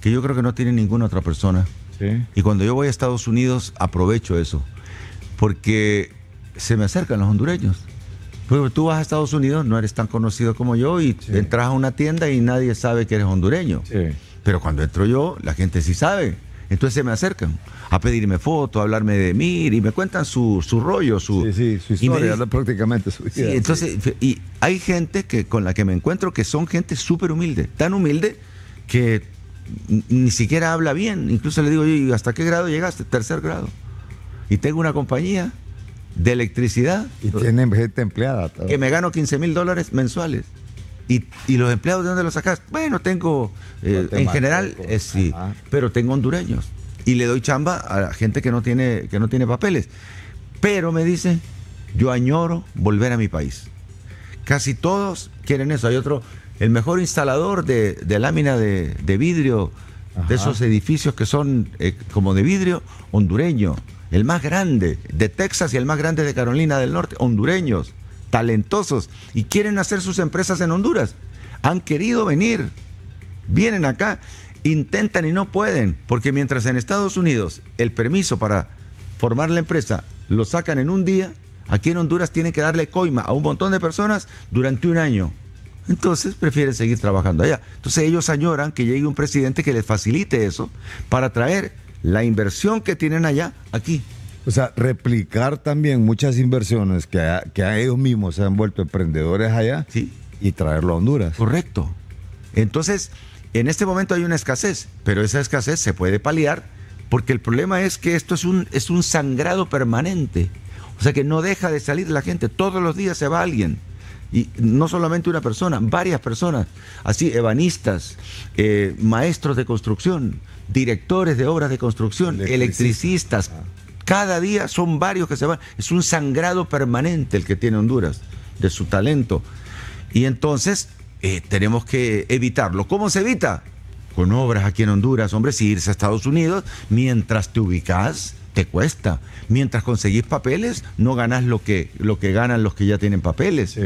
que yo creo que no tiene ninguna otra persona. Y cuando yo voy a Estados Unidos aprovecho eso, porque se me acercan los hondureños. Porque tú vas a Estados Unidos, no eres tan conocido como yo y entras a una tienda y nadie sabe que eres hondureño. Pero cuando entro yo, la gente sí sabe. Entonces se me acercan a pedirme fotos, a hablarme de mí y me cuentan su, rollo, su, historia, prácticamente su entonces, y hay gente que, con la que me encuentro que son gente súper humilde, tan humilde que ni siquiera habla bien. Incluso le digo hasta qué grado llegaste? Tercer grado. Y tengo una compañía de electricidad. Y tienen gente empleada. Que me gano 15 mil dólares mensuales. Y, los empleados de dónde los sacas? Bueno, tengo, eh, en general, eh, sí, pero tengo hondureños. Y le doy chamba a la gente que no tiene, que no tiene papeles. Pero me dice, yo añoro volver a mi país. Casi todos quieren eso. Hay otro, el mejor instalador de, lámina de, vidrio, de esos edificios que son eh, como de vidrio, hondureño. El más grande de Texas y el más grande de Carolina del Norte, hondureños, talentosos, y quieren hacer sus empresas en Honduras. Han querido venir, vienen acá, intentan y no pueden, porque mientras en Estados Unidos el permiso para formar la empresa lo sacan en un día, Aquí en Honduras tienen que darle coima a un montón de personas durante un año. Entonces prefieren seguir trabajando allá. Entonces ellos añoran que llegue un presidente que les facilite eso para traer la inversión que tienen allá aquí. O sea, replicar también muchas inversiones que que ellos mismos se han vuelto emprendedores allá y traerlo a Honduras. Correcto. Entonces, en este momento hay una escasez, pero esa escasez se puede paliar porque el problema es que esto es un, es un sangrado permanente. O sea que no deja de salir la gente, todos los días se va alguien. Y no solamente una persona, varias personas, así ebanistas, eh, maestros de construcción, directores de obras de construcción, electricistas. Ah. Cada día son varios que se van. Es un sangrado permanente el que tiene Honduras, de su talento. Y entonces eh, tenemos que evitarlo. ¿Cómo se evita? Con obras aquí en Honduras, hombre, si irse a Estados Unidos, mientras te ubicas, te cuesta. Mientras conseguís papeles, no ganás lo que, lo que ganan los que ya tienen papeles.